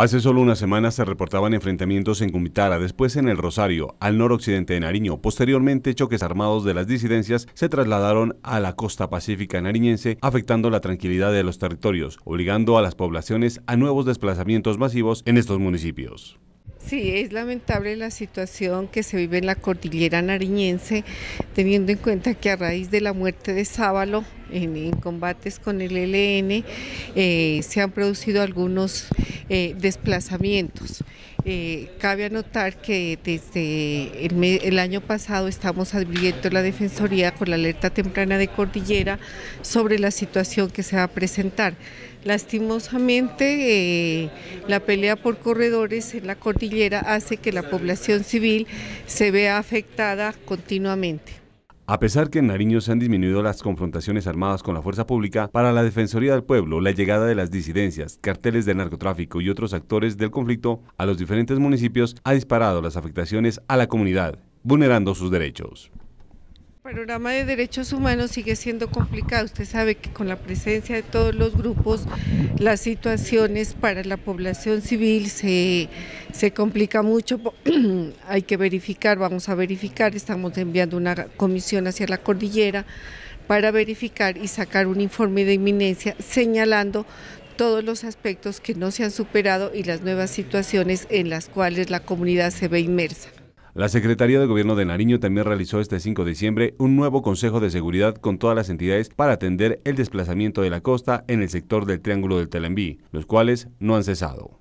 Hace solo unas semanas se reportaban enfrentamientos en Cumitara, después en el Rosario, al noroccidente de Nariño. Posteriormente, choques armados de las disidencias se trasladaron a la costa pacífica nariñense, afectando la tranquilidad de los territorios, obligando a las poblaciones a nuevos desplazamientos masivos en estos municipios. Sí, es lamentable la situación que se vive en la cordillera nariñense, teniendo en cuenta que a raíz de la muerte de Sábalo en, combates con el e LN eh, se han producido algunos eh, desplazamientos. Eh, cabe anotar que desde el, año pasado estamos a la Defensoría con la alerta temprana de Cordillera sobre la situación que se va a presentar. Lastimosamente, eh, la pelea por corredores en la cordillera hace que la población civil se vea afectada continuamente. A pesar que en Nariño se han disminuido las confrontaciones armadas con la fuerza pública, para la Defensoría del Pueblo, la llegada de las disidencias, carteles de narcotráfico y otros actores del conflicto a los diferentes municipios ha disparado las afectaciones a la comunidad, vulnerando sus derechos. El panorama de derechos humanos sigue siendo complicado. Usted sabe que con la presencia de todos los grupos, las situaciones para la población civil se, se complica mucho. Hay que verificar, vamos a verificar, estamos enviando una comisión hacia la cordillera para verificar y sacar un informe de inminencia señalando todos los aspectos que no se han superado y las nuevas situaciones en las cuales la comunidad se ve inmersa. La Secretaría de Gobierno de Nariño también realizó este 5 de diciembre un nuevo Consejo de Seguridad con todas las entidades para atender el desplazamiento de la costa en el sector del Triángulo del Telambí, los cuales no han cesado.